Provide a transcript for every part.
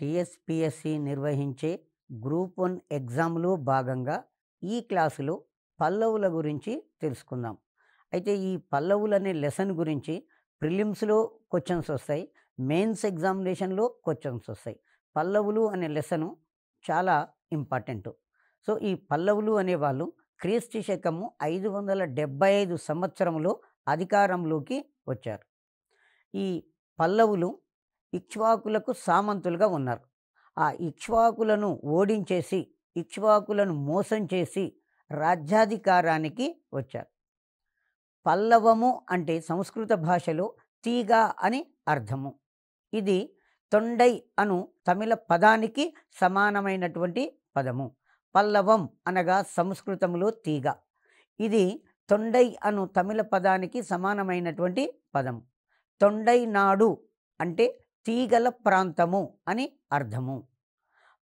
TSPSC నిర్వహించే group one ఎగ్జామ్లో భాగంగా ఈ క్లాసులో పల్లవుల గురించి తెలుసుకుందాం అయితే ఈ పల్లవులు అనే లెసన్ గురించి ప్రిలిమ్స్లో క్వశ్చన్స్ వస్తాయి మెయిన్స్ ఎగ్జామినేషన్లో క్వశ్చన్స్ వస్తాయి పల్లవులు అనే లెసను చాలా ఇంపార్టెంట్ సో ఈ పల్లవులు అనేవాళ్ళు క్రీస్తు శకము ఐదు వందల డెబ్బై ఐదు సంవత్సరంలో అధికారంలోకి వచ్చారు ఈ పల్లవులు ఇక్ష్వాకులకు సామంతులుగా ఉన్నారు ఆ ఇక్ష్వాకులను ఓడించేసి ఇక్ష్వాకులను మోసం చేసి రాజ్యాధికారానికి వచ్చారు పల్లవము అంటే సంస్కృత భాషలో తీగ అని అర్థము ఇది తొండై అను తమిళ పదానికి సమానమైనటువంటి పదము పల్లవం అనగా సంస్కృతములో తీగ ఇది తొండై అను తమిళ పదానికి సమానమైనటువంటి పదము తొండై నాడు అంటే తీగల ప్రాంతము అని అర్థము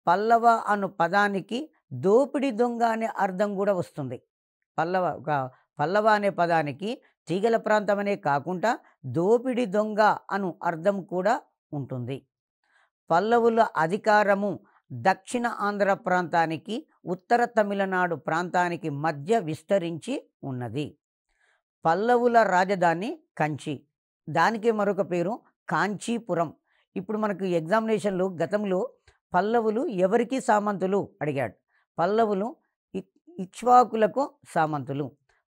పల్లవ అను పదానికి దోపిడి దొంగ అనే అర్థం కూడా వస్తుంది పల్లవ పల్లవ అనే పదానికి తీగల ప్రాంతం అనే కాకుండా దోపిడి దొంగ అను అర్థం కూడా ఉంటుంది పల్లవుల అధికారము దక్షిణ ఆంధ్ర ప్రాంతానికి ఉత్తర తమిళనాడు ప్రాంతానికి మధ్య విస్తరించి ఉన్నది పల్లవుల రాజధాని కంచి దానికి మరొక పేరు కాంచీపురం ఇప్పుడు మనకు ఎగ్జామినేషన్లో గతంలో పల్లవులు ఎవరికి సామంతులు అడిగాడు పల్లవులు ఇక్ష్వాకులకు సామంతులు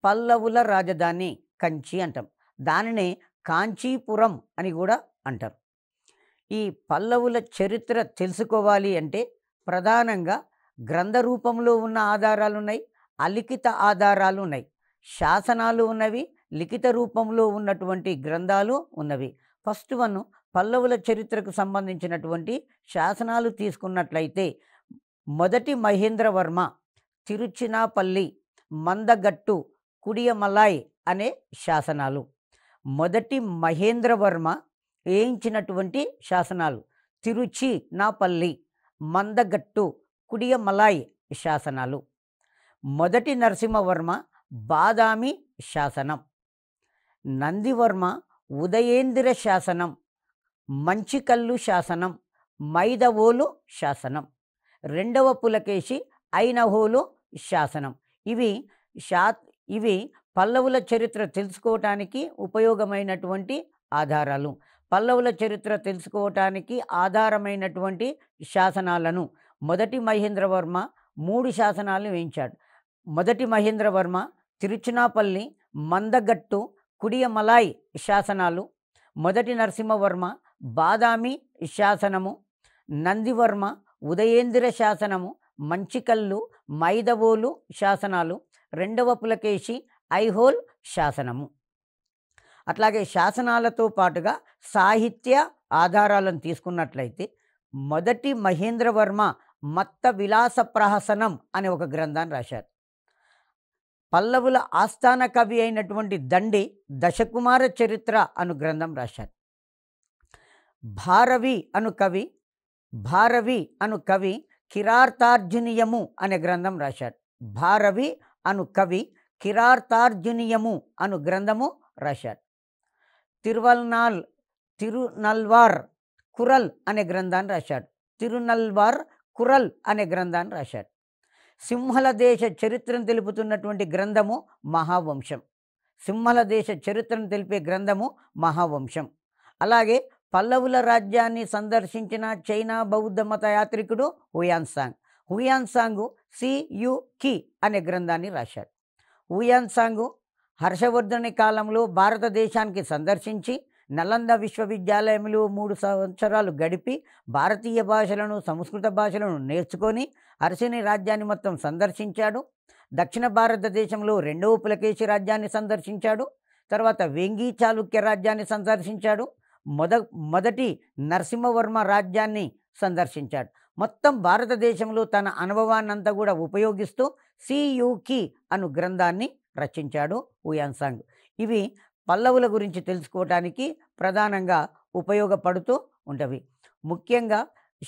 పల్లవుల రాజధాని కంచి అంటాం దానినే కాంచీపురం అని కూడా అంటారు ఈ పల్లవుల చరిత్ర తెలుసుకోవాలి అంటే ప్రధానంగా గ్రంథ రూపంలో ఉన్న ఆధారాలు ఉన్నాయి అలిఖిత ఆధారాలు ఉన్నాయి శాసనాలు ఉన్నవి లిఖిత రూపంలో ఉన్నటువంటి గ్రంథాలు ఉన్నవి ఫస్ట్ వన్ పల్లవుల చరిత్రకు సంబంధించినటువంటి శాసనాలు తీసుకున్నట్లయితే మొదటి మహేంద్రవర్మ తిరుచినాపల్లి మందగట్టు కుడియమలాయ్ అనే శాసనాలు మొదటి మహేంద్రవర్మ వేయించినటువంటి శాసనాలు తిరుచి నాపల్లి మందగట్టు కుడియమలాయ్ శాసనాలు మొదటి నరసింహవర్మ బాదామి శాసనం నందివర్మ ఉదయేంద్ర శాసనం మంచికల్లు శాసనం మైదవోలు శాసనం రెండవ పులకేశి ఐనహోలు శాసనం ఇవి శా ఇవి పల్లవుల చరిత్ర తెలుసుకోవటానికి ఉపయోగమైనటువంటి ఆధారాలు పల్లవుల చరిత్ర తెలుసుకోవటానికి ఆధారమైనటువంటి శాసనాలను మొదటి మహేంద్రవర్మ మూడు శాసనాలు వేయించాడు మొదటి మహేంద్రవర్మ తిరుచునాపల్లి మందగట్టు కుడియమలాయ్ శాసనాలు మొదటి నరసింహవర్మ బాదామి శాసనము నందివర్మ ఉదయేంద్ర శాసనము మంచికల్లు మైదవోలు శాసనాలు రెండవ పులకేశి ఐహోల్ శాసనము అట్లాగే శాసనాలతో పాటుగా సాహిత్య ఆధారాలను తీసుకున్నట్లయితే మొదటి మహేంద్రవర్మ మత్త విలాస ప్రహసనం అనే ఒక గ్రంథాన్ని రాశారు పల్లవుల ఆస్థాన కవి అయినటువంటి దండి దశకుమార చరిత్ర అను గ్రంథం రాశారు భారవి అను కవి భారవి అను కవి కిరార్తార్జునీయము అనే గ్రంథం రాశాడు భారవి అను కవి కిరార్తార్జునీయము అను గ్రంథము రాశాడు తిరువల్నాల్ తిరునల్వార్ కురల్ అనే గ్రంథాన్ని రాశాడు తిరునల్వార్ కురల్ అనే గ్రంథాన్ని రాశాడు సింహల దేశ చరిత్రను తెలుపుతున్నటువంటి గ్రంథము మహావంశం సింహల దేశ చరిత్రను తెలిపే గ్రంథము మహావంశం అలాగే పల్లవుల రాజ్యాన్ని సందర్శించిన చైనా బౌద్ధ మత యాత్రికుడు హుయాన్సాంగ్ హుయాన్సాంగు కి అనే గ్రంథాన్ని రాశాడు సాంగ్ హర్షవర్ధని కాలంలో భారతదేశానికి సందర్శించి నలంద విశ్వవిద్యాలయంలో మూడు సంవత్సరాలు గడిపి భారతీయ భాషలను సంస్కృత భాషలను నేర్చుకొని అరసిని రాజ్యాన్ని మొత్తం సందర్శించాడు దక్షిణ భారతదేశంలో రెండవ పులకేశి రాజ్యాన్ని సందర్శించాడు తర్వాత వెంగి చాళుక్య రాజ్యాన్ని సందర్శించాడు మొద మొదటి నరసింహవర్మ రాజ్యాన్ని సందర్శించాడు మొత్తం భారతదేశంలో తన అనుభవాన్నంతా కూడా ఉపయోగిస్తూ సియుకి అను గ్రంథాన్ని రచించాడు ఉయాన్సాంగ్ ఇవి పల్లవుల గురించి తెలుసుకోవటానికి ప్రధానంగా ఉపయోగపడుతూ ఉంటవి ముఖ్యంగా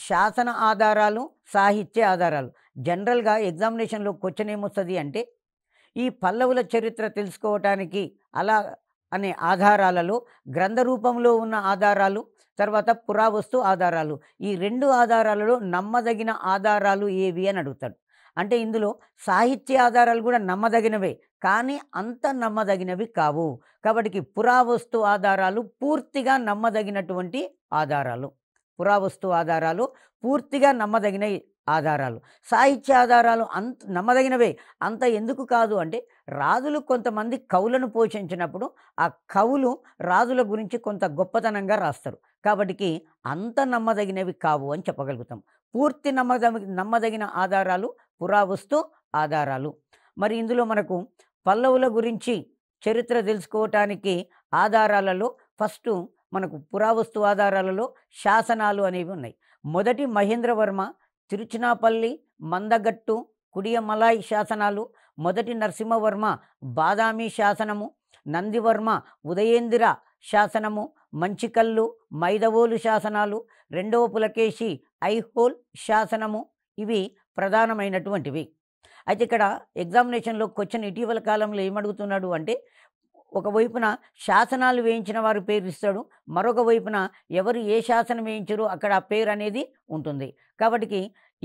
శాసన ఆధారాలు సాహిత్య ఆధారాలు జనరల్గా ఎగ్జామినేషన్లో క్వశ్చన్ ఏమొస్తుంది అంటే ఈ పల్లవుల చరిత్ర తెలుసుకోవటానికి అలా అనే ఆధారాలలో గ్రంథ రూపంలో ఉన్న ఆధారాలు తర్వాత పురావస్తు ఆధారాలు ఈ రెండు ఆధారాలలో నమ్మదగిన ఆధారాలు ఏవి అని అడుగుతాడు అంటే ఇందులో సాహిత్య ఆధారాలు కూడా నమ్మదగినవే కానీ అంత నమ్మదగినవి కావు కాబట్టి పురావస్తు ఆధారాలు పూర్తిగా నమ్మదగినటువంటి ఆధారాలు పురావస్తు ఆధారాలు పూర్తిగా నమ్మదగిన ఆధారాలు సాహిత్య ఆధారాలు అంత నమ్మదగినవే అంత ఎందుకు కాదు అంటే రాజులు కొంతమంది కవులను పోషించినప్పుడు ఆ కవులు రాజుల గురించి కొంత గొప్పతనంగా రాస్తారు కాబట్టి అంత నమ్మదగినవి కావు అని చెప్పగలుగుతాం పూర్తి నమ్మద నమ్మదగిన ఆధారాలు పురావస్తు ఆధారాలు మరి ఇందులో మనకు పల్లవుల గురించి చరిత్ర తెలుసుకోవటానికి ఆధారాలలో ఫస్ట్ మనకు పురావస్తు ఆధారాలలో శాసనాలు అనేవి ఉన్నాయి మొదటి మహేంద్రవర్మ తిరుచినాపల్లి మందగట్టు కుడియమలాయ్ శాసనాలు మొదటి నరసింహవర్మ బాదామి శాసనము నందివర్మ ఉదయేంద్ర శాసనము మంచికల్లు మైదవోలు శాసనాలు రెండవ పులకేశి ఐహోల్ శాసనము ఇవి ప్రధానమైనటువంటివి అయితే ఇక్కడ ఎగ్జామినేషన్లో క్వశ్చన్ ఇటీవల కాలంలో ఏమడుగుతున్నాడు అంటే ఒకవైపున శాసనాలు వేయించిన వారు పేరు ఇస్తాడు మరొక వైపున ఎవరు ఏ శాసనం వేయించరు అక్కడ ఆ పేరు అనేది ఉంటుంది కాబట్టి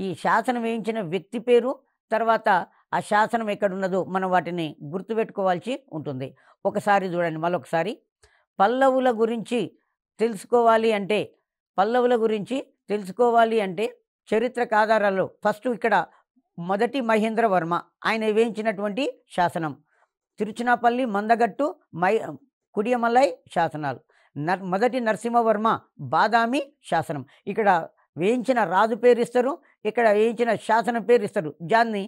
ఈ శాసనం వేయించిన వ్యక్తి పేరు తర్వాత ఆ శాసనం ఎక్కడున్నదో మనం వాటిని గుర్తుపెట్టుకోవాల్సి ఉంటుంది ఒకసారి చూడండి మరొకసారి పల్లవుల గురించి తెలుసుకోవాలి అంటే పల్లవుల గురించి తెలుసుకోవాలి అంటే చరిత్ర ఆధారాలు ఫస్ట్ ఇక్కడ మొదటి మహేంద్రవర్మ ఆయన వేయించినటువంటి శాసనం తిరుచినాపల్లి మందగట్టు మై కుడియమలై శాసనాలు నర్ మొదటి నరసింహవర్మ బాదామి శాసనం ఇక్కడ వేయించిన రాజు పేరు ఇస్తారు ఇక్కడ వేయించిన శాసనం పేరు ఇస్తారు దాన్ని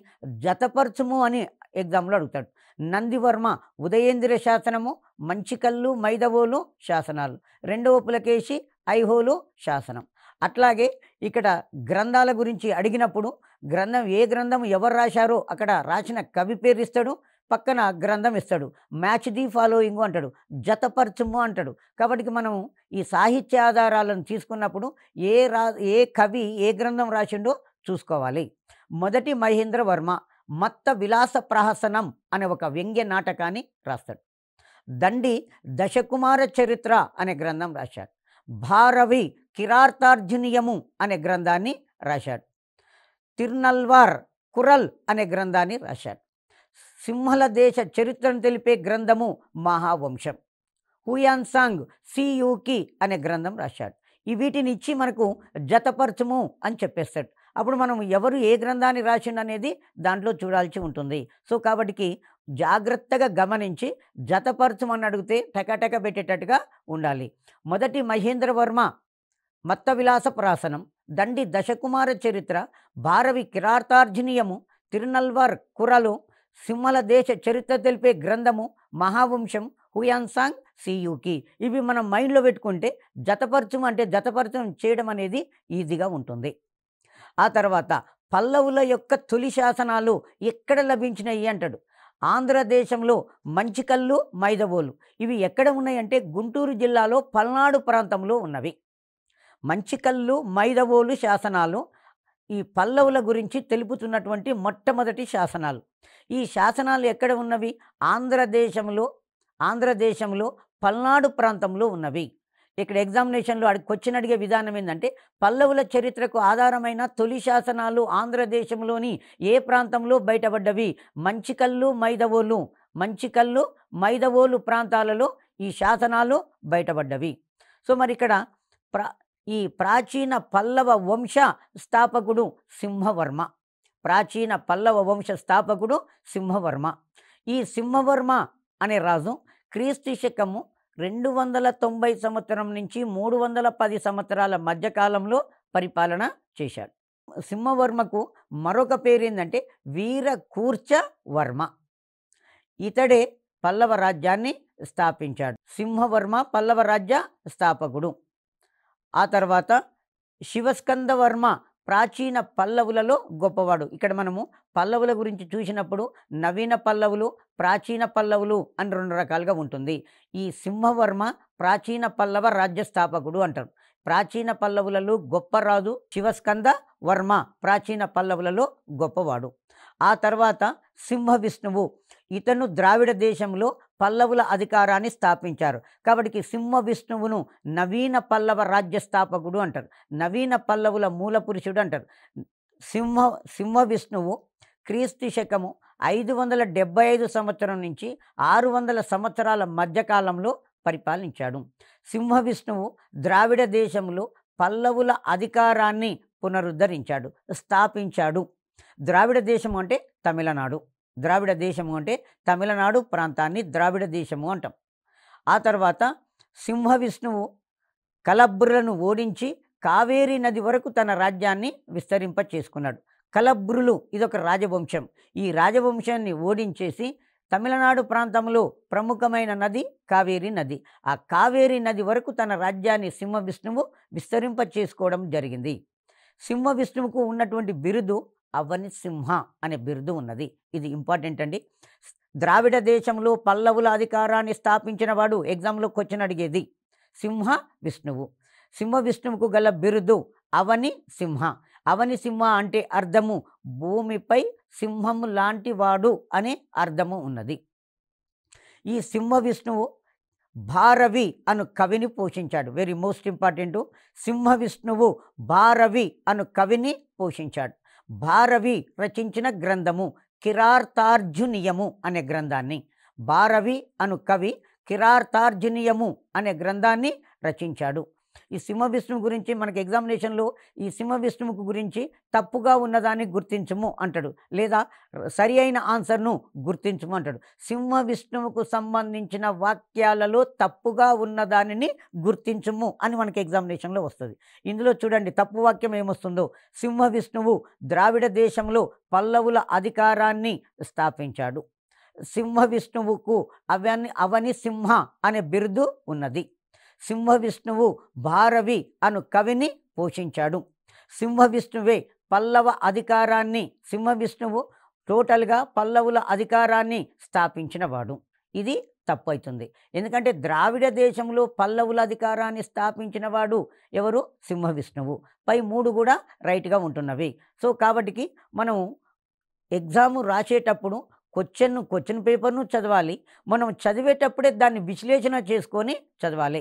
జతపరచుము అని ఎగ్జామ్లో అడుగుతాడు నందివర్మ ఉదయేంద్ర శాసనము మంచికల్లు మైదవోలు శాసనాలు రెండవ పులకేశి ఐహోలు శాసనం అట్లాగే ఇక్కడ గ్రంథాల గురించి అడిగినప్పుడు గ్రంథం ఏ గ్రంథం ఎవరు రాశారో అక్కడ రాసిన కవి పేరు ఇస్తాడు పక్కన గ్రంథం ఇస్తాడు మ్యాచ్ ది ఫాలోయింగ్ అంటాడు జతపరచము అంటాడు కాబట్టి మనం ఈ సాహిత్య ఆధారాలను తీసుకున్నప్పుడు ఏ రా ఏ కవి ఏ గ్రంథం రాసిండో చూసుకోవాలి మొదటి మహేంద్రవర్మ మత్త విలాస ప్రహసనం అనే ఒక వ్యంగ్య నాటకాన్ని రాస్తాడు దండి దశకుమార చరిత్ర అనే గ్రంథం రాశాడు భారవి కిరార్తార్జునీయము అనే గ్రంథాన్ని రాశాడు తిరునల్వార్ కురల్ అనే గ్రంథాన్ని రాశాడు సింహల దేశ చరిత్రను తెలిపే గ్రంథము మహావంశం హుయాన్సాంగ్ సియూకి అనే గ్రంథం రాశాడు ఈ వీటిని ఇచ్చి మనకు జతపరచము అని చెప్పేస్తాడు అప్పుడు మనం ఎవరు ఏ గ్రంథాన్ని రాసిండు అనేది దాంట్లో చూడాల్సి ఉంటుంది సో కాబట్టి జాగ్రత్తగా గమనించి జతపరచమని అడిగితే టకటక పెట్టేటట్టుగా ఉండాలి మొదటి మహేంద్రవర్మ మత్త విలాస ప్రాసనం దండి దశకుమార చరిత్ర భారవి కిరార్తార్జనీయము తిరునల్వార్ కురలు సింహల దేశ చరిత్ర తెలిపే గ్రంథము మహావంశం హుయాన్సాంగ్ సియుకి ఇవి మనం మైండ్లో పెట్టుకుంటే జతపరచం అంటే జతపరచం చేయడం అనేది ఈజీగా ఉంటుంది ఆ తర్వాత పల్లవుల యొక్క తొలి శాసనాలు ఎక్కడ లభించినాయి అంటాడు ఆంధ్రదేశంలో మంచికల్లు మైదవోలు ఇవి ఎక్కడ ఉన్నాయంటే గుంటూరు జిల్లాలో పల్నాడు ప్రాంతంలో ఉన్నవి మంచికల్లు మైదవోలు శాసనాలు ఈ పల్లవుల గురించి తెలుపుతున్నటువంటి మొట్టమొదటి శాసనాలు ఈ శాసనాలు ఎక్కడ ఉన్నవి ఆంధ్రదేశంలో ఆంధ్రదేశంలో పల్నాడు ప్రాంతంలో ఉన్నవి ఇక్కడ ఎగ్జామినేషన్లో క్వశ్చన్ అడిగే విధానం ఏంటంటే పల్లవుల చరిత్రకు ఆధారమైన తొలి శాసనాలు ఆంధ్రదేశంలోని ఏ ప్రాంతంలో బయటపడ్డవి మంచికల్లు మైదవోలు మంచికల్లు మైదవోలు ప్రాంతాలలో ఈ శాసనాలు బయటపడ్డవి సో మరి ఇక్కడ ప్రా ఈ ప్రాచీన పల్లవ వంశ స్థాపకుడు సింహవర్మ ప్రాచీన పల్లవ వంశ స్థాపకుడు సింహవర్మ ఈ సింహవర్మ అనే రాజు క్రీస్తు శకము రెండు వందల తొంభై సంవత్సరం నుంచి మూడు వందల పది సంవత్సరాల మధ్యకాలంలో పరిపాలన చేశాడు సింహవర్మకు మరొక ఏంటంటే వీర కూర్చ వర్మ ఇతడే పల్లవ రాజ్యాన్ని స్థాపించాడు సింహవర్మ పల్లవ రాజ్య స్థాపకుడు ఆ తర్వాత శివస్కందవర్మ ప్రాచీన పల్లవులలో గొప్పవాడు ఇక్కడ మనము పల్లవుల గురించి చూసినప్పుడు నవీన పల్లవులు ప్రాచీన పల్లవులు అని రెండు రకాలుగా ఉంటుంది ఈ సింహవర్మ ప్రాచీన పల్లవ రాజ్య స్థాపకుడు అంటారు ప్రాచీన పల్లవులలో గొప్ప రాజు శివస్కంద వర్మ ప్రాచీన పల్లవులలో గొప్పవాడు ఆ తర్వాత సింహ విష్ణువు ఇతను ద్రావిడ దేశంలో పల్లవుల అధికారాన్ని స్థాపించారు కాబట్టి సింహ విష్ణువును నవీన పల్లవ రాజ్య స్థాపకుడు అంటారు నవీన పల్లవుల మూల పురుషుడు అంటారు సింహ సింహ విష్ణువు క్రీస్తు శకము ఐదు వందల డెబ్బై ఐదు సంవత్సరం నుంచి ఆరు వందల సంవత్సరాల మధ్యకాలంలో పరిపాలించాడు సింహ విష్ణువు ద్రావిడ దేశంలో పల్లవుల అధికారాన్ని పునరుద్ధరించాడు స్థాపించాడు ద్రావిడ దేశం అంటే తమిళనాడు ద్రావిడ దేశము అంటే తమిళనాడు ప్రాంతాన్ని ద్రావిడ దేశము అంటాం ఆ తర్వాత సింహ విష్ణువు కలబ్రులను ఓడించి కావేరీ నది వరకు తన రాజ్యాన్ని విస్తరింప చేసుకున్నాడు కలబ్రులు ఇదొక రాజవంశం ఈ రాజవంశాన్ని ఓడించేసి తమిళనాడు ప్రాంతంలో ప్రముఖమైన నది కావేరీ నది ఆ కావేరీ నది వరకు తన రాజ్యాన్ని సింహ విష్ణువు విస్తరింప చేసుకోవడం జరిగింది సింహ విష్ణువుకు ఉన్నటువంటి బిరుదు అవని సింహ అనే బిరుదు ఉన్నది ఇది ఇంపార్టెంట్ అండి ద్రావిడ దేశంలో పల్లవుల అధికారాన్ని స్థాపించిన వాడు ఎగ్జామ్లోకి వచ్చిన అడిగేది సింహ విష్ణువు సింహ విష్ణువుకు గల బిరుదు అవని సింహ అవని సింహ అంటే అర్థము భూమిపై సింహము లాంటి వాడు అనే అర్థము ఉన్నది ఈ సింహ విష్ణువు భారవి అను కవిని పోషించాడు వెరీ మోస్ట్ ఇంపార్టెంట్ సింహ విష్ణువు భారవి అను కవిని పోషించాడు భారవి రచించిన గ్రంథము కిరార్తార్జునీయము అనే గ్రంథాన్ని భారవి అను కవి కిరార్తార్జునీయము అనే గ్రంథాన్ని రచించాడు ఈ సింహ విష్ణువు గురించి మనకి ఎగ్జామినేషన్లో ఈ సింహ విష్ణువుకు గురించి తప్పుగా ఉన్నదాన్ని గుర్తించము అంటాడు లేదా సరి అయిన ఆన్సర్ను గుర్తించము అంటాడు సింహ విష్ణువుకు సంబంధించిన వాక్యాలలో తప్పుగా ఉన్నదానిని గుర్తించము అని మనకి ఎగ్జామినేషన్లో వస్తుంది ఇందులో చూడండి తప్పు వాక్యం ఏమొస్తుందో సింహ విష్ణువు ద్రావిడ దేశంలో పల్లవుల అధికారాన్ని స్థాపించాడు సింహ విష్ణువుకు అవని అవని సింహ అనే బిరుదు ఉన్నది సింహ విష్ణువు భారవి అను కవిని పోషించాడు సింహ విష్ణువే పల్లవ అధికారాన్ని సింహ విష్ణువు టోటల్గా పల్లవుల అధికారాన్ని స్థాపించినవాడు ఇది తప్పవుతుంది ఎందుకంటే ద్రావిడ దేశంలో పల్లవుల అధికారాన్ని స్థాపించినవాడు ఎవరు సింహ విష్ణువు పై మూడు కూడా రైట్గా ఉంటున్నవి సో కాబట్టికి మనం ఎగ్జాము రాసేటప్పుడు క్వశ్చన్ క్వశ్చన్ పేపర్ను చదవాలి మనం చదివేటప్పుడే దాన్ని విశ్లేషణ చేసుకొని చదవాలి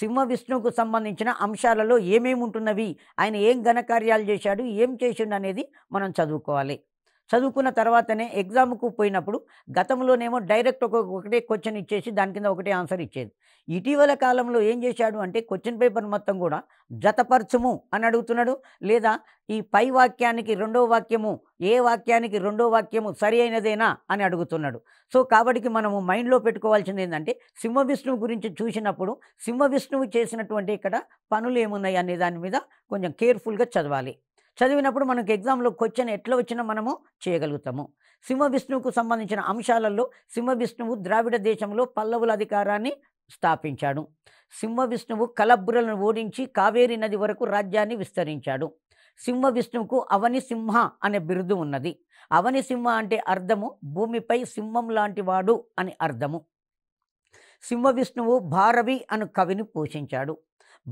సింహ విష్ణువుకు సంబంధించిన అంశాలలో ఏమేమి ఉంటున్నవి ఆయన ఏం ఘనకార్యాలు చేశాడు ఏం చేసిండు అనేది మనం చదువుకోవాలి చదువుకున్న తర్వాతనే ఎగ్జామ్కు పోయినప్పుడు గతంలోనేమో డైరెక్ట్ ఒక ఒకటే క్వశ్చన్ ఇచ్చేసి దాని కింద ఒకటే ఆన్సర్ ఇచ్చేది ఇటీవల కాలంలో ఏం చేశాడు అంటే క్వశ్చన్ పేపర్ మొత్తం కూడా జతపరచము అని అడుగుతున్నాడు లేదా ఈ పై వాక్యానికి రెండో వాక్యము ఏ వాక్యానికి రెండో వాక్యము సరి అయినదేనా అని అడుగుతున్నాడు సో కాబట్టి మనము మైండ్లో పెట్టుకోవాల్సింది ఏంటంటే సింహ విష్ణువు గురించి చూసినప్పుడు సింహ విష్ణువు చేసినటువంటి ఇక్కడ పనులు ఏమున్నాయి అనే దాని మీద కొంచెం కేర్ఫుల్గా చదవాలి చదివినప్పుడు మనకు ఎగ్జామ్లో క్వశ్చన్ ఎట్లా వచ్చినా మనము చేయగలుగుతాము సింహ విష్ణువుకు సంబంధించిన అంశాలలో సింహ విష్ణువు ద్రావిడ దేశంలో పల్లవుల అధికారాన్ని స్థాపించాడు సింహ విష్ణువు కలబ్బురలను ఓడించి కావేరీ నది వరకు రాజ్యాన్ని విస్తరించాడు సింహ విష్ణువుకు అవని సింహ అనే బిరుదు ఉన్నది అవని సింహ అంటే అర్థము భూమిపై సింహం లాంటివాడు అని అర్థము సింహ విష్ణువు భారవి అను కవిని పోషించాడు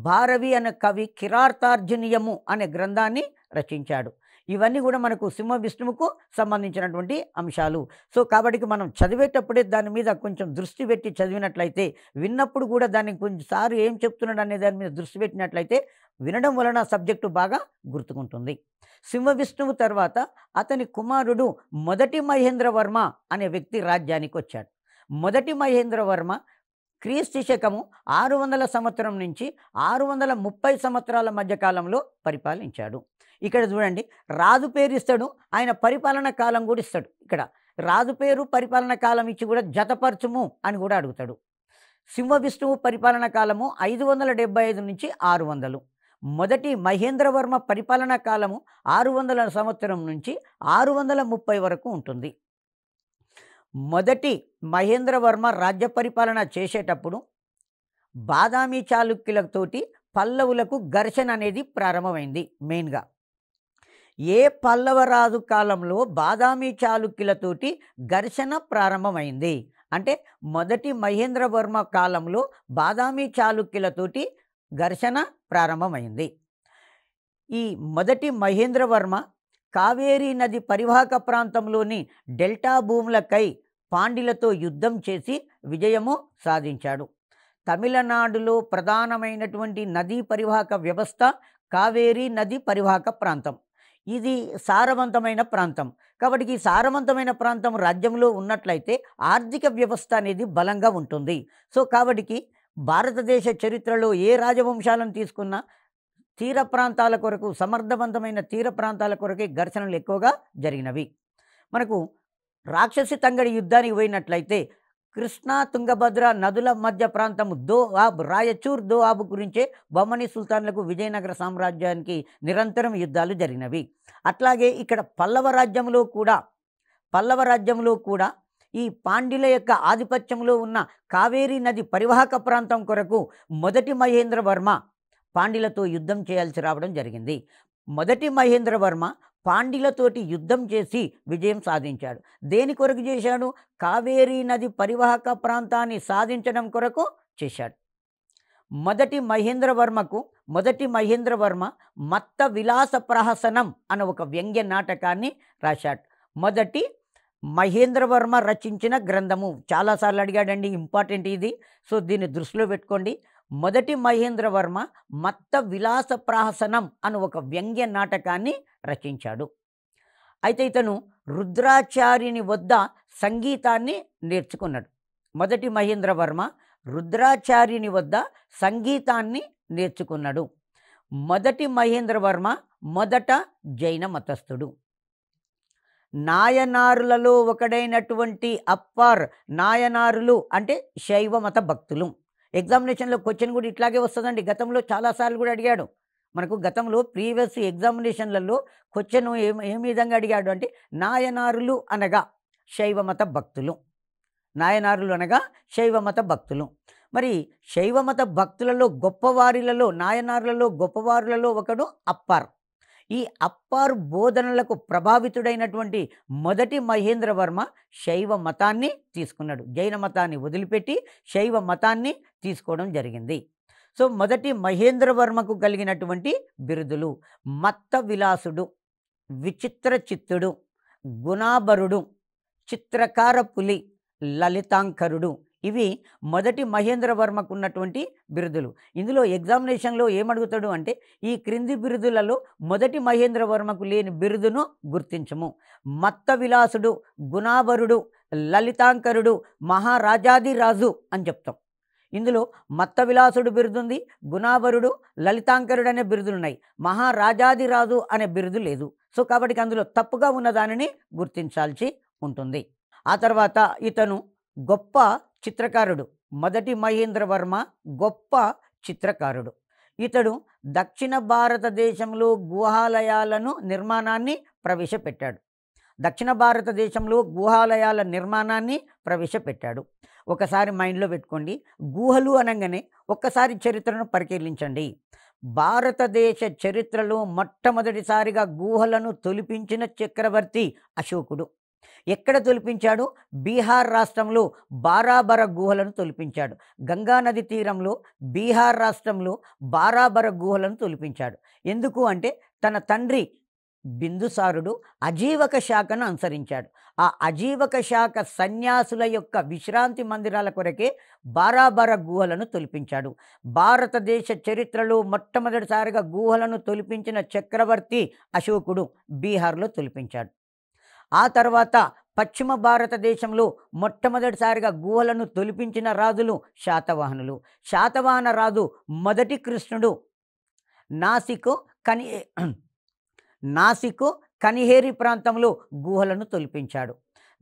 భారవి అనే కవి కిరార్థార్జునీయము అనే గ్రంథాన్ని రచించాడు ఇవన్నీ కూడా మనకు సింహ విష్ణువుకు సంబంధించినటువంటి అంశాలు సో కాబట్టి మనం చదివేటప్పుడే దాని మీద కొంచెం దృష్టి పెట్టి చదివినట్లయితే విన్నప్పుడు కూడా దాన్ని కొంచెంసారి ఏం చెప్తున్నాడు అనే దాని మీద దృష్టి పెట్టినట్లయితే వినడం వలన సబ్జెక్టు బాగా గుర్తుకుంటుంది సింహ విష్ణువు తర్వాత అతని కుమారుడు మొదటి మహేంద్రవర్మ అనే వ్యక్తి రాజ్యానికి వచ్చాడు మొదటి మహేంద్రవర్మ క్రీస్తు శకము ఆరు వందల సంవత్సరం నుంచి ఆరు వందల ముప్పై సంవత్సరాల మధ్యకాలంలో పరిపాలించాడు ఇక్కడ చూడండి రాజు పేరు ఇస్తాడు ఆయన పరిపాలన కాలం కూడా ఇస్తాడు ఇక్కడ రాజు పేరు పరిపాలన కాలం ఇచ్చి కూడా జతపరచుము అని కూడా అడుగుతాడు సింహ విష్ణువు పరిపాలన కాలము ఐదు వందల డెబ్బై ఐదు నుంచి ఆరు వందలు మొదటి మహేంద్రవర్మ పరిపాలనా కాలము ఆరు వందల సంవత్సరం నుంచి ఆరు వందల ముప్పై వరకు ఉంటుంది మొదటి మహేంద్రవర్మ రాజ్య పరిపాలన చేసేటప్పుడు బాదామి చాళుక్యులతోటి పల్లవులకు ఘర్షణ అనేది ప్రారంభమైంది మెయిన్గా ఏ పల్లవరాజు కాలంలో బాదామి చాళుక్యులతోటి ఘర్షణ ప్రారంభమైంది అంటే మొదటి మహేంద్రవర్మ కాలంలో బాదామి చాళుక్యులతోటి ఘర్షణ ప్రారంభమైంది ఈ మొదటి మహేంద్రవర్మ కావేరీ నది పరివాహక ప్రాంతంలోని డెల్టా భూములకై పాండిలతో యుద్ధం చేసి విజయము సాధించాడు తమిళనాడులో ప్రధానమైనటువంటి నదీ పరివాహక వ్యవస్థ కావేరీ నది పరివాహక ప్రాంతం ఇది సారవంతమైన ప్రాంతం కాబట్టి ఈ సారవంతమైన ప్రాంతం రాజ్యంలో ఉన్నట్లయితే ఆర్థిక వ్యవస్థ అనేది బలంగా ఉంటుంది సో కాబట్టి భారతదేశ చరిత్రలో ఏ రాజవంశాలను తీసుకున్నా తీర ప్రాంతాల కొరకు సమర్థవంతమైన తీర ప్రాంతాల కొరకే ఘర్షణలు ఎక్కువగా జరిగినవి మనకు రాక్షసి తంగడి యుద్ధానికి పోయినట్లయితే కృష్ణా తుంగభద్ర నదుల మధ్య ప్రాంతము దో ఆబ్ రాయచూర్ దో ఆబ్ గురించే బొమ్మని సుల్తాన్లకు విజయనగర సామ్రాజ్యానికి నిరంతరం యుద్ధాలు జరిగినవి అట్లాగే ఇక్కడ పల్లవ రాజ్యంలో కూడా పల్లవ రాజ్యంలో కూడా ఈ పాండ్యుల యొక్క ఆధిపత్యంలో ఉన్న కావేరీ నది పరివాహక ప్రాంతం కొరకు మొదటి మహేంద్రవర్మ పాండ్యులతో యుద్ధం చేయాల్సి రావడం జరిగింది మొదటి మహేంద్రవర్మ పాండిలతోటి యుద్ధం చేసి విజయం సాధించాడు దేని కొరకు చేశాడు కావేరీ నది పరివాహక ప్రాంతాన్ని సాధించడం కొరకు చేశాడు మొదటి మహేంద్రవర్మకు మొదటి మహేంద్రవర్మ మత్త విలాస ప్రహసనం అనే ఒక వ్యంగ్య నాటకాన్ని రాశాడు మొదటి మహేంద్రవర్మ రచించిన గ్రంథము చాలాసార్లు అడిగాడండి ఇంపార్టెంట్ ఇది సో దీన్ని దృష్టిలో పెట్టుకోండి మొదటి మహేంద్రవర్మ మత్త విలాస ప్రహసనం అని ఒక వ్యంగ్య నాటకాన్ని రచించాడు అయితే ఇతను రుద్రాచార్యుని వద్ద సంగీతాన్ని నేర్చుకున్నాడు మొదటి మహేంద్రవర్మ రుద్రాచార్యుని వద్ద సంగీతాన్ని నేర్చుకున్నాడు మొదటి మహేంద్రవర్మ మొదట జైన మతస్థుడు నాయనారులలో ఒకడైనటువంటి అప్పార్ నాయనారులు అంటే శైవ మత భక్తులు ఎగ్జామినేషన్లో క్వశ్చన్ కూడా ఇట్లాగే వస్తుందండి గతంలో చాలాసార్లు కూడా అడిగాడు మనకు గతంలో ప్రీవియస్ ఎగ్జామినేషన్లలో క్వశ్చన్ ఏం ఏ విధంగా అడిగాడు అంటే నాయనారులు అనగా శైవమత భక్తులు నాయనారులు అనగా శైవమత భక్తులు మరి శైవమత భక్తులలో గొప్పవారిలలో నాయనారులలో గొప్పవారులలో ఒకడు అప్పార్ ఈ అప్పారు బోధనలకు ప్రభావితుడైనటువంటి మొదటి మహేంద్రవర్మ శైవ మతాన్ని తీసుకున్నాడు జైన మతాన్ని వదిలిపెట్టి శైవ మతాన్ని తీసుకోవడం జరిగింది సో మొదటి మహేంద్రవర్మకు కలిగినటువంటి బిరుదులు మత్త విలాసుడు విచిత్ర చిత్తుడు గుణాబరుడు చిత్రకార పులి లలితాంకరుడు ఇవి మొదటి మహేంద్రవర్మకు ఉన్నటువంటి బిరుదులు ఇందులో ఎగ్జామినేషన్లో ఏమడుగుతాడు అంటే ఈ క్రింది బిరుదులలో మొదటి మహేంద్రవర్మకు లేని బిరుదును గుర్తించము మత్త విలాసుడు గుణాబరుడు లలితాంకరుడు మహారాజాదిరాజు అని చెప్తాం ఇందులో మత్త విలాసుడు బిరుదుంది గుణావరుడు లలితాంకరుడు అనే బిరుదులున్నాయి మహారాజాదిరాజు అనే బిరుదు లేదు సో కాబట్టి అందులో తప్పుగా ఉన్న దానిని గుర్తించాల్సి ఉంటుంది ఆ తర్వాత ఇతను గొప్ప చిత్రకారుడు మొదటి మహేంద్రవర్మ గొప్ప చిత్రకారుడు ఇతడు దక్షిణ భారతదేశంలో గుహాలయాలను నిర్మాణాన్ని ప్రవేశపెట్టాడు దక్షిణ భారతదేశంలో గుహాలయాల నిర్మాణాన్ని ప్రవేశపెట్టాడు ఒకసారి మైండ్లో పెట్టుకోండి గుహలు అనగానే ఒక్కసారి చరిత్రను పరిశీలించండి భారతదేశ చరిత్రలో మొట్టమొదటిసారిగా గుహలను తొలిపించిన చక్రవర్తి అశోకుడు ఎక్కడ తొలిపించాడు బీహార్ రాష్ట్రంలో బారాబర గుహలను తొలిపించాడు గంగానది తీరంలో బీహార్ రాష్ట్రంలో బారాబర గుహలను తొలిపించాడు ఎందుకు అంటే తన తండ్రి బిందుసారుడు అజీవక శాఖను అనుసరించాడు ఆ అజీవక శాఖ సన్యాసుల యొక్క విశ్రాంతి మందిరాల కొరకే బారాబార గుహలను తొలిపించాడు భారతదేశ చరిత్రలో మొట్టమొదటిసారిగా గుహలను తొలిపించిన చక్రవర్తి అశోకుడు బీహార్లో తొలిపించాడు ఆ తర్వాత పశ్చిమ భారతదేశంలో మొట్టమొదటిసారిగా గుహలను తొలిపించిన రాజులు శాతవాహనులు శాతవాహన రాజు మొదటి కృష్ణుడు నాసికు కని నాసిక్ కనిహేరి ప్రాంతంలో గుహలను తొలిపించాడు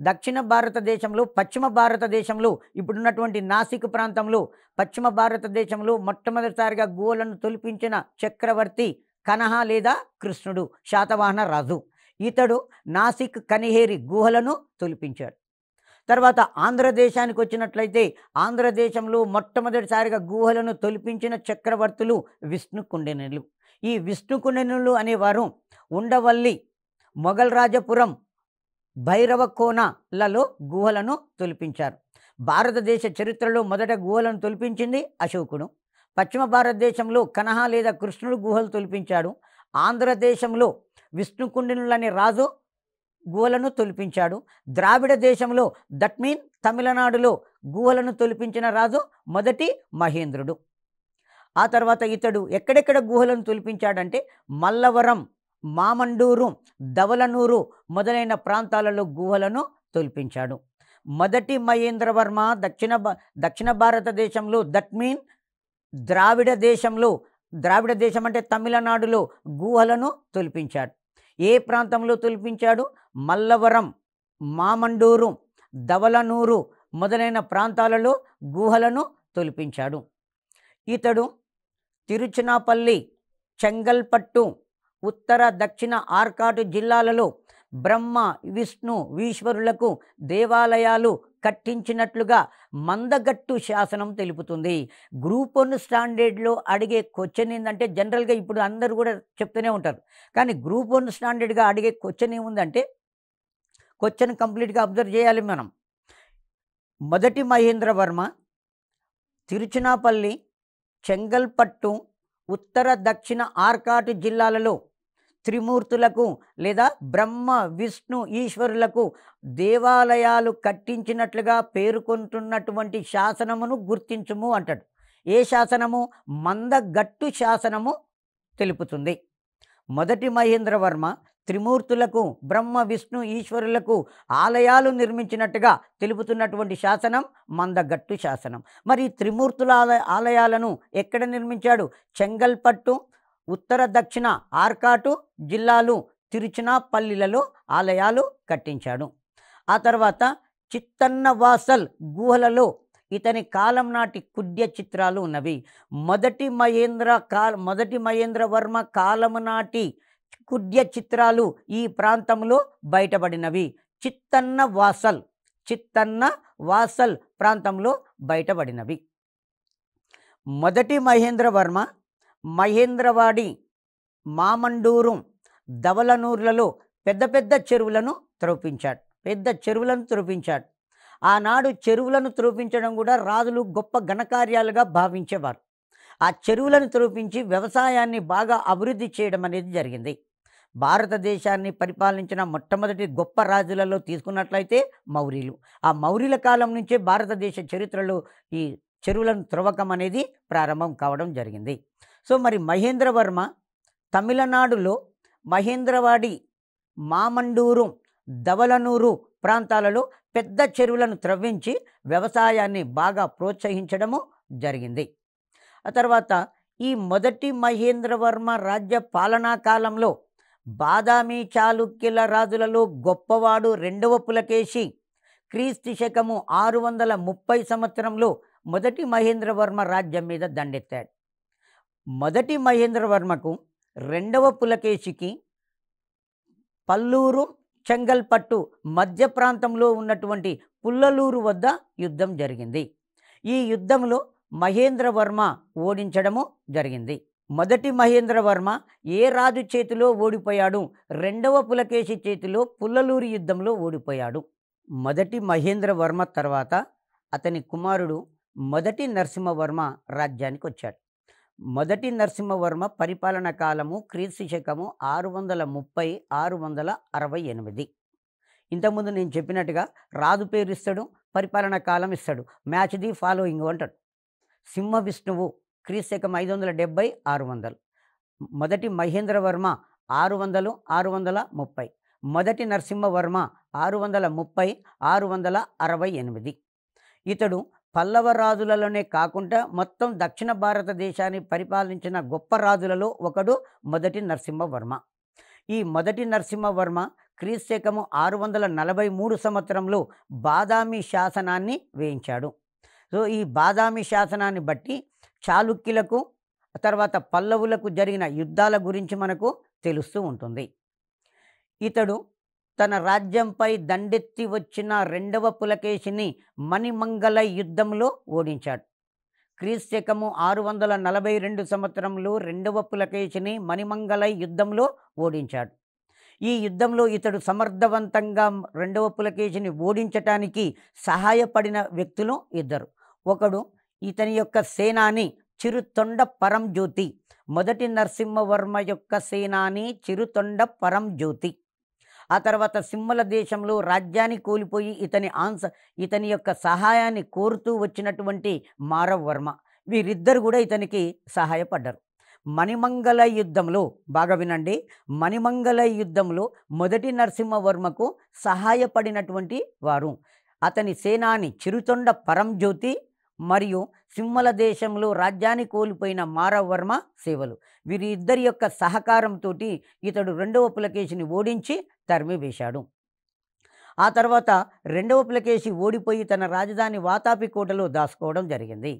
దక్షిణ భారతదేశంలో పశ్చిమ భారతదేశంలో ఇప్పుడున్నటువంటి నాసిక్ ప్రాంతంలో పశ్చిమ భారతదేశంలో మొట్టమొదటిసారిగా గుహలను తొలిపించిన చక్రవర్తి కనహ లేదా కృష్ణుడు శాతవాహన రాజు ఇతడు నాసిక్ కనిహేరి గుహలను తొలిపించాడు తర్వాత ఆంధ్రదేశానికి వచ్చినట్లయితే ఆంధ్రదేశంలో మొట్టమొదటిసారిగా గుహలను తొలిపించిన చక్రవర్తులు విష్ణుకుండెనులు ఈ విష్ణుకుండెనులు అనేవారు ఉండవల్లి మొఘల్రాజపురం భైరవకోనలలో గుహలను తొలిపించారు భారతదేశ చరిత్రలో మొదట గుహలను తొలిపించింది అశోకుడు పశ్చిమ భారతదేశంలో కనహ లేదా కృష్ణుడు గుహలు తొలిపించాడు ఆంధ్రదేశంలో అనే రాజు గుహలను తొలిపించాడు ద్రావిడ దేశంలో దట్ మీన్ తమిళనాడులో గుహలను తొలిపించిన రాజు మొదటి మహేంద్రుడు ఆ తర్వాత ఇతడు ఎక్కడెక్కడ గుహలను తొలిపించాడంటే మల్లవరం మామండూరు ధవలనూరు మొదలైన ప్రాంతాలలో గుహలను తొలిపించాడు మొదటి మహేంద్రవర్మ దక్షిణ దక్షిణ భారతదేశంలో దట్ మీన్ ద్రావిడ దేశంలో ద్రావిడ దేశం అంటే తమిళనాడులో గుహలను తొలిపించాడు ఏ ప్రాంతంలో తొలిపించాడు మల్లవరం మామండూరు ధవలనూరు మొదలైన ప్రాంతాలలో గుహలను తొలిపించాడు ఇతడు తిరుచినాపల్లి చెంగల్పట్టు ఉత్తర దక్షిణ ఆర్కాటు జిల్లాలలో బ్రహ్మ విష్ణు ఈశ్వరులకు దేవాలయాలు కట్టించినట్లుగా మందగట్టు శాసనం తెలుపుతుంది గ్రూప్ వన్ స్టాండర్డ్లో అడిగే క్వశ్చన్ ఏంటంటే జనరల్గా ఇప్పుడు అందరూ కూడా చెప్తూనే ఉంటారు కానీ గ్రూప్ వన్ స్టాండర్డ్గా అడిగే క్వశ్చన్ ఏముందంటే క్వశ్చన్ కంప్లీట్గా అబ్జర్వ్ చేయాలి మనం మొదటి మహేంద్రవర్మ తిరుచినాపల్లి చెంగల్పట్టు ఉత్తర దక్షిణ ఆర్కాటు జిల్లాలలో త్రిమూర్తులకు లేదా బ్రహ్మ విష్ణు ఈశ్వరులకు దేవాలయాలు కట్టించినట్లుగా పేర్కొంటున్నటువంటి శాసనమును గుర్తించుము అంటాడు ఏ శాసనము మందగట్టు శాసనము తెలుపుతుంది మొదటి మహేంద్రవర్మ త్రిమూర్తులకు బ్రహ్మ విష్ణు ఈశ్వరులకు ఆలయాలు నిర్మించినట్టుగా తెలుపుతున్నటువంటి శాసనం మందగట్టు శాసనం మరి త్రిమూర్తుల ఆలయాలను ఎక్కడ నిర్మించాడు చెంగల్పట్టు ఉత్తర దక్షిణ ఆర్కాటు జిల్లాలు తిరుచినాపల్లిలలో ఆలయాలు కట్టించాడు ఆ తర్వాత చిత్తన్న వాసల్ గుహలలో ఇతని కాలం నాటి కుడ్య చిత్రాలు ఉన్నవి మొదటి మహేంద్ర కా మొదటి మహేంద్రవర్మ కాలం నాటి కుడ్య చిత్రాలు ఈ ప్రాంతంలో బయటపడినవి చిత్తన్న వాసల్ చిత్తన్న వాసల్ ప్రాంతంలో బయటపడినవి మొదటి మహేంద్రవర్మ మహేంద్రవాడి మామండూరు ధవలనూర్లలో పెద్ద పెద్ద చెరువులను త్రోపించాడు పెద్ద చెరువులను త్రోపించాడు ఆనాడు చెరువులను త్రోపించడం కూడా రాజులు గొప్ప ఘనకార్యాలుగా భావించేవారు ఆ చెరువులను తొలపించి వ్యవసాయాన్ని బాగా అభివృద్ధి చేయడం అనేది జరిగింది భారతదేశాన్ని పరిపాలించిన మొట్టమొదటి గొప్ప రాజులలో తీసుకున్నట్లయితే మౌర్యులు ఆ మౌర్యుల కాలం నుంచే భారతదేశ చరిత్రలో ఈ చెరువులను త్రవ్వకం అనేది ప్రారంభం కావడం జరిగింది సో మరి మహేంద్రవర్మ తమిళనాడులో మహేంద్రవాడి మామండూరు దవలనూరు ప్రాంతాలలో పెద్ద చెరువులను త్రవ్వించి వ్యవసాయాన్ని బాగా ప్రోత్సహించడము జరిగింది ఆ తర్వాత ఈ మొదటి మహేంద్రవర్మ రాజ్య పాలనా కాలంలో బాదామి చాళుక్యుల రాజులలో గొప్పవాడు రెండవ పులకేశి క్రీస్తు శకము ఆరు వందల ముప్పై సంవత్సరంలో మొదటి మహేంద్రవర్మ రాజ్యం మీద దండెత్తాడు మొదటి మహేంద్రవర్మకు రెండవ పులకేశికి పల్లూరు చెంగల్పట్టు మధ్య ప్రాంతంలో ఉన్నటువంటి పుల్లలూరు వద్ద యుద్ధం జరిగింది ఈ యుద్ధంలో మహేంద్రవర్మ ఓడించడము జరిగింది మొదటి మహేంద్రవర్మ ఏ రాజు చేతిలో ఓడిపోయాడు రెండవ పులకేశి చేతిలో పుల్లలూరి యుద్ధంలో ఓడిపోయాడు మొదటి మహేంద్రవర్మ తర్వాత అతని కుమారుడు మొదటి నరసింహవర్మ రాజ్యానికి వచ్చాడు మొదటి నరసింహవర్మ పరిపాలన కాలము క్రీస్తు శకము ఆరు వందల ముప్పై ఆరు వందల అరవై ఎనిమిది ఇంతకుముందు నేను చెప్పినట్టుగా రాజు పేరు ఇస్తాడు పరిపాలన కాలం ఇస్తాడు మ్యాచ్ ది ఫాలోయింగ్ అంటాడు సింహ విష్ణువు క్రీశకం ఐదు వందల డెబ్బై ఆరు వందలు మొదటి మహేంద్రవర్మ ఆరు వందలు ఆరు వందల ముప్పై మొదటి నరసింహవర్మ ఆరు వందల ముప్పై ఆరు వందల అరవై ఎనిమిది ఇతడు పల్లవ రాజులలోనే కాకుండా మొత్తం దక్షిణ భారతదేశాన్ని పరిపాలించిన గొప్ప రాజులలో ఒకడు మొదటి నరసింహవర్మ ఈ మొదటి నరసింహవర్మ క్రీశకము ఆరు వందల నలభై మూడు సంవత్సరంలో బాదామి శాసనాన్ని వేయించాడు సో ఈ బాదామి శాసనాన్ని బట్టి చాళుక్యులకు తర్వాత పల్లవులకు జరిగిన యుద్ధాల గురించి మనకు తెలుస్తూ ఉంటుంది ఇతడు తన రాజ్యంపై దండెత్తి వచ్చిన రెండవ పులకేశిని మణిమంగళ యుద్ధంలో ఓడించాడు క్రీస్తకము ఆరు వందల నలభై రెండు సంవత్సరంలో రెండవ పులకేశిని మణిమంగళ యుద్ధంలో ఓడించాడు ఈ యుద్ధంలో ఇతడు సమర్థవంతంగా రెండవ పులకేశిని ఓడించటానికి సహాయపడిన వ్యక్తులు ఇద్దరు ఒకడు ఇతని యొక్క సేనాని చిరుతొండ పరంజ్యోతి మొదటి నరసింహవర్మ యొక్క సేనాని చిరుతొండ పరంజ్యోతి ఆ తర్వాత సింహల దేశంలో రాజ్యాన్ని కోల్పోయి ఇతని ఆన్స ఇతని యొక్క సహాయాన్ని కోరుతూ వచ్చినటువంటి మారవర్మ వీరిద్దరు కూడా ఇతనికి సహాయపడ్డారు మణిమంగళ యుద్ధంలో బాగా వినండి మణిమంగళ యుద్ధంలో మొదటి నరసింహవర్మకు సహాయపడినటువంటి వారు అతని సేనాని చిరుతొండ పరంజ్యోతి మరియు సింహల దేశంలో రాజ్యాన్ని కోల్పోయిన మారవర్మ సేవలు వీరిద్దరి యొక్క సహకారంతో ఇతడు రెండవ పులకేశిని ఓడించి తరిమివేశాడు ఆ తర్వాత రెండవ పులకేశి ఓడిపోయి తన రాజధాని వాతాపి కోటలో దాచుకోవడం జరిగింది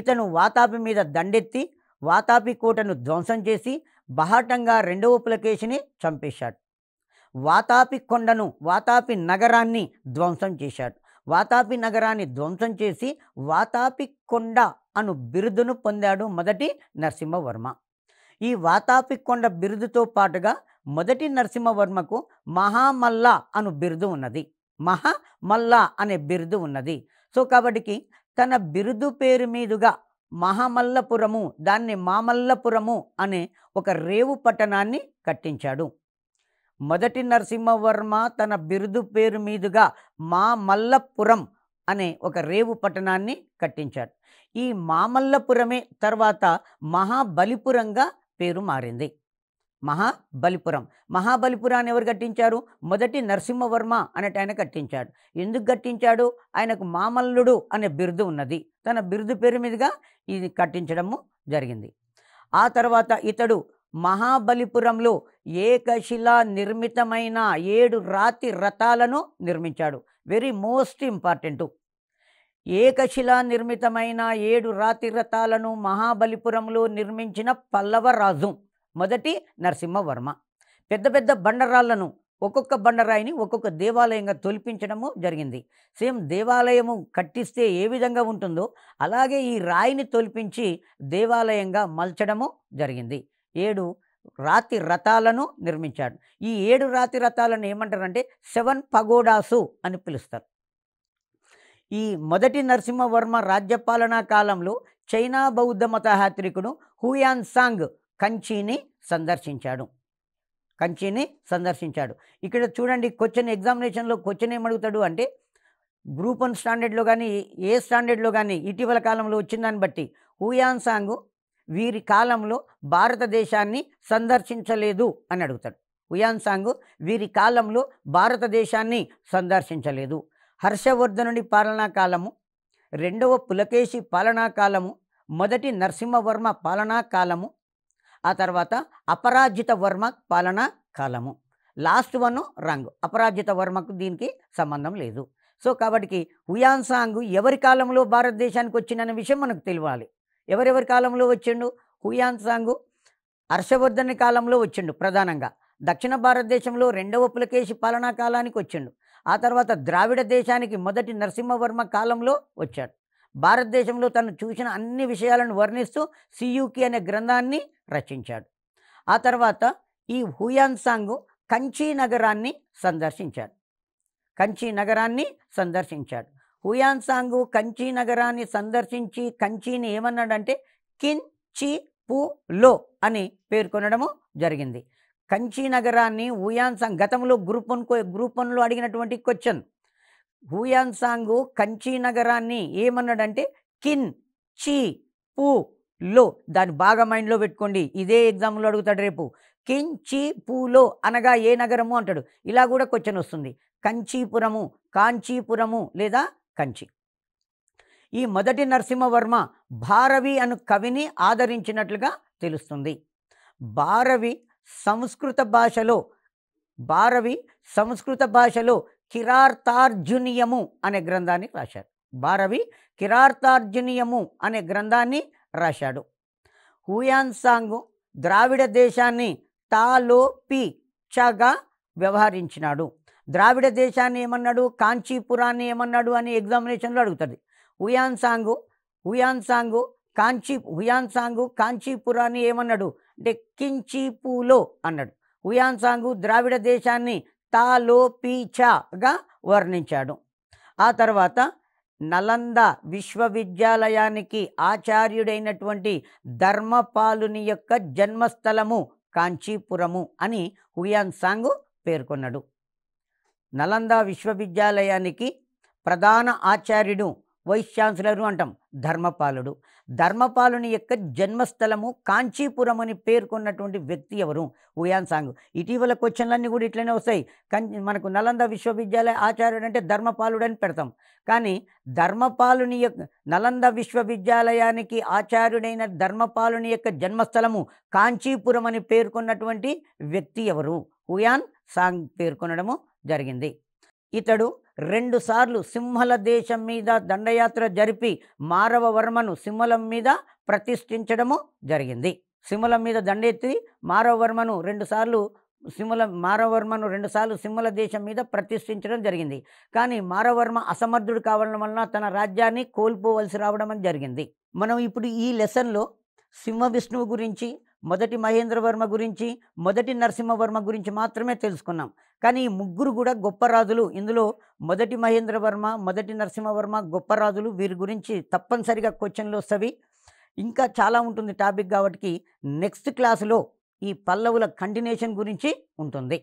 ఇతను వాతాపి మీద దండెత్తి వాతాపి కోటను ధ్వంసం చేసి బహాటంగా రెండవ పులకేశిని చంపేశాడు వాతాపి కొండను వాతాపి నగరాన్ని ధ్వంసం చేశాడు వాతాపి నగరాన్ని ధ్వంసం చేసి వాతాపి కొండ అను బిరుదును పొందాడు మొదటి నరసింహవర్మ ఈ వాతాపి కొండ బిరుదుతో పాటుగా మొదటి నరసింహవర్మకు మహామల్ల అను బిరుదు ఉన్నది మహామల్లా అనే బిరుదు ఉన్నది సో కాబట్టి తన బిరుదు పేరు మీదుగా మహామల్లపురము దాన్ని మామల్లపురము అనే ఒక రేవు పట్టణాన్ని కట్టించాడు మొదటి నరసింహవర్మ తన బిరుదు పేరు మీదుగా మా మల్లపురం అనే ఒక రేవు పట్టణాన్ని కట్టించాడు ఈ మామల్లపురమే తర్వాత మహాబలిపురంగా పేరు మారింది మహాబలిపురం మహాబలిపురాన్ని ఎవరు కట్టించారు మొదటి నరసింహవర్మ అనేట ఆయన కట్టించాడు ఎందుకు కట్టించాడు ఆయనకు మామల్లుడు అనే బిరుదు ఉన్నది తన బిరుదు పేరు మీదుగా ఇది కట్టించడము జరిగింది ఆ తర్వాత ఇతడు మహాబలిపురంలో ఏకశిలా నిర్మితమైన ఏడు రాతి రథాలను నిర్మించాడు వెరీ మోస్ట్ ఇంపార్టెంటు ఏకశిలా నిర్మితమైన ఏడు రాతి రథాలను మహాబలిపురంలో నిర్మించిన పల్లవ రాజు మొదటి నరసింహవర్మ పెద్ద పెద్ద బండరాళ్లను ఒక్కొక్క బండరాయిని ఒక్కొక్క దేవాలయంగా తొలిపించడము జరిగింది సేమ్ దేవాలయము కట్టిస్తే ఏ విధంగా ఉంటుందో అలాగే ఈ రాయిని తొలిపించి దేవాలయంగా మలచడము జరిగింది ఏడు రాతి రథాలను నిర్మించాడు ఈ ఏడు రాతి రథాలను ఏమంటారంటే సెవెన్ పగోడాసు అని పిలుస్తారు ఈ మొదటి నరసింహవర్మ రాజ్యపాలనా కాలంలో చైనా బౌద్ధ మతహాత్రికుడు హుయాన్ సాంగ్ కంచిని సందర్శించాడు కంచిని సందర్శించాడు ఇక్కడ చూడండి క్వశ్చన్ ఎగ్జామినేషన్లో క్వశ్చన్ ఏమడుగుతాడు అంటే గ్రూప్ వన్ స్టాండర్డ్లో కానీ ఏ స్టాండర్డ్లో కానీ ఇటీవల కాలంలో వచ్చిందాన్ని దాన్ని బట్టి హుయాన్ సాంగ్ వీరి కాలంలో భారతదేశాన్ని సందర్శించలేదు అని అడుగుతాడు ఉయాన్సాంగ్ వీరి కాలంలో భారతదేశాన్ని సందర్శించలేదు హర్షవర్ధనుడి పాలనా కాలము రెండవ పులకేశి పాలనా కాలము మొదటి నరసింహవర్మ పాలనా కాలము ఆ తర్వాత అపరాజిత వర్మ పాలనా కాలము లాస్ట్ వన్ రంగ్ అపరాజిత వర్మకు దీనికి సంబంధం లేదు సో కాబట్టి హుయాన్సాంగ్ ఎవరి కాలంలో భారతదేశానికి వచ్చిందనే విషయం మనకు తెలియాలి ఎవరెవరి కాలంలో వచ్చిండు హుయాన్ సాంగు హర్షవర్ధన్ కాలంలో వచ్చిండు ప్రధానంగా దక్షిణ భారతదేశంలో రెండవ పులకేశి పాలనా కాలానికి వచ్చిండు ఆ తర్వాత ద్రావిడ దేశానికి మొదటి నరసింహవర్మ కాలంలో వచ్చాడు భారతదేశంలో తను చూసిన అన్ని విషయాలను వర్ణిస్తూ సియుకి అనే గ్రంథాన్ని రచించాడు ఆ తర్వాత ఈ హుయాన్ సాంగు కంచి నగరాన్ని సందర్శించాడు కంచి నగరాన్ని సందర్శించాడు హుయాన్సాంగు కంచి నగరాన్ని సందర్శించి కంచీని ఏమన్నాడంటే కిన్ చి పు లో అని పేర్కొనడము జరిగింది కంచి నగరాన్ని హుయాన్సాంగ్ గతంలో గ్రూప్ వన్ గ్రూప్ వన్లో అడిగినటువంటి క్వశ్చన్ హుయాన్సాంగు కంచి నగరాన్ని ఏమన్నాడంటే కిన్ చి పు లో దాన్ని బాగా మైండ్లో పెట్టుకోండి ఇదే ఎగ్జామ్లో అడుగుతాడు రేపు కించి పూలో అనగా ఏ నగరము అంటాడు ఇలా కూడా క్వశ్చన్ వస్తుంది కంచీపురము కాంచీపురము లేదా కంచి ఈ మొదటి నరసింహవర్మ భారవి అను కవిని ఆదరించినట్లుగా తెలుస్తుంది భారవి సంస్కృత భాషలో భారవి సంస్కృత భాషలో కిరార్తార్జునీయము అనే గ్రంథాన్ని రాశారు భారవి కిరార్తార్జునీయము అనే గ్రంథాన్ని రాశాడు హుయాన్సాంగ్ ద్రావిడ దేశాన్ని తాలో పి చగా వ్యవహరించినాడు ద్రావిడ దేశాన్ని ఏమన్నాడు కాంచీపురాన్ని ఏమన్నాడు అని ఎగ్జామినేషన్లో అడుగుతుంది Hiuen Tsang Hiuen Tsang Kanchi Hiuen Tsang కాంచీపురాన్ని ఏమన్నాడు అంటే కించీపులో అన్నాడు ఉయాన్ సాంగు ద్రావిడ దేశాన్ని తాలో పీచాగా వర్ణించాడు ఆ తర్వాత నలంద విశ్వవిద్యాలయానికి ఆచార్యుడైనటువంటి ధర్మపాలుని యొక్క జన్మస్థలము కాంచీపురము అని హుయాన్ సాంగ్ పేర్కొన్నాడు నలంద విశ్వవిద్యాలయానికి ప్రధాన ఆచార్యుడు వైస్ ఛాన్సలరు అంటాం ధర్మపాలుడు ధర్మపాలుని యొక్క జన్మస్థలము కాంచీపురం అని పేర్కొన్నటువంటి వ్యక్తి ఎవరు ఉయాన్ సాంగ్ ఇటీవల క్వశ్చన్లన్నీ కూడా ఇట్లనే వస్తాయి మనకు నలంద విశ్వవిద్యాలయ ఆచార్యుడు అంటే ధర్మపాలుడు అని పెడతాం కానీ ధర్మపాలుని యొక్క నలంద విశ్వవిద్యాలయానికి ఆచార్యుడైన ధర్మపాలుని యొక్క జన్మస్థలము కాంచీపురం అని పేర్కొన్నటువంటి వ్యక్తి ఎవరు ఉయాన్ సాంగ్ పేర్కొనడము జరిగింది ఇతడు రెండుసార్లు సింహల దేశం మీద దండయాత్ర జరిపి మారవవర్మను సింహలం మీద ప్రతిష్ఠించడము జరిగింది సింహలం మీద దండెత్తి మారవవర్మను రెండుసార్లు సింహల మారవర్మను రెండుసార్లు సింహల దేశం మీద ప్రతిష్ఠించడం జరిగింది కానీ మారవర్మ అసమర్థుడు కావడం వలన తన రాజ్యాన్ని కోల్పోవలసి రావడం అని జరిగింది మనం ఇప్పుడు ఈ లెసన్లో సింహ విష్ణువు గురించి మొదటి మహేంద్రవర్మ గురించి మొదటి నరసింహవర్మ గురించి మాత్రమే తెలుసుకున్నాం కానీ ముగ్గురు కూడా గొప్ప రాజులు ఇందులో మొదటి మహేంద్రవర్మ మొదటి నరసింహవర్మ గొప్ప రాజులు వీరి గురించి తప్పనిసరిగా క్వశ్చన్లు వస్తవి ఇంకా చాలా ఉంటుంది టాపిక్ కాబట్టి నెక్స్ట్ క్లాసులో ఈ పల్లవుల కంటినేషన్ గురించి ఉంటుంది